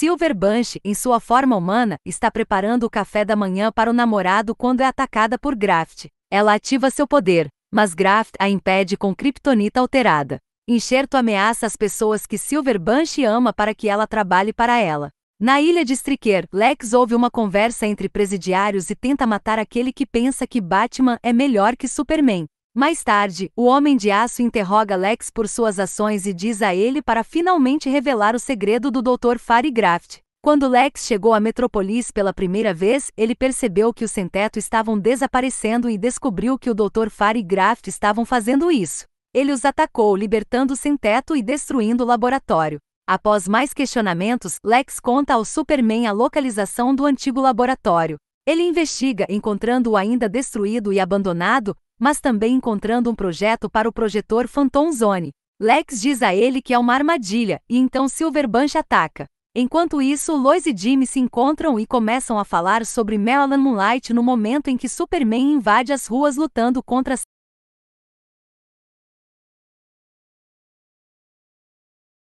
Silver Bunch, em sua forma humana, está preparando o café da manhã para o namorado quando é atacada por Graft. Ela ativa seu poder, mas Graft a impede com Kryptonita alterada. Enxerto ameaça as pessoas que Silver Bunch ama para que ela trabalhe para ela. Na ilha de Striker, Lex ouve uma conversa entre presidiários e tenta matar aquele que pensa que Batman é melhor que Superman. Mais tarde, o Homem de Aço interroga Lex por suas ações e diz a ele para finalmente revelar o segredo do Dr. Farigraft. Quando Lex chegou à Metropolis pela primeira vez, ele percebeu que os sem-teto estavam desaparecendo e descobriu que o Dr. Farigraft estavam fazendo isso. Ele os atacou, libertando o sem-teto e destruindo o laboratório. Após mais questionamentos, Lex conta ao Superman a localização do antigo laboratório. Ele investiga, encontrando-o ainda destruído e abandonado, mas também encontrando um projeto para o projetor Phantom Zone. Lex diz a ele que é uma armadilha, e então Silver Bunch ataca. Enquanto isso, Lois e Jimmy se encontram e começam a falar sobre Marilyn Moonlight no momento em que Superman invade as ruas lutando contra